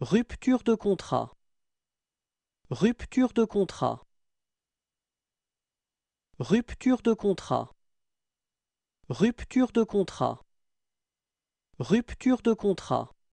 Rupture de contrat. Rupture de contrat. Rupture de contrat. Rupture de contrat. Rupture de contrat.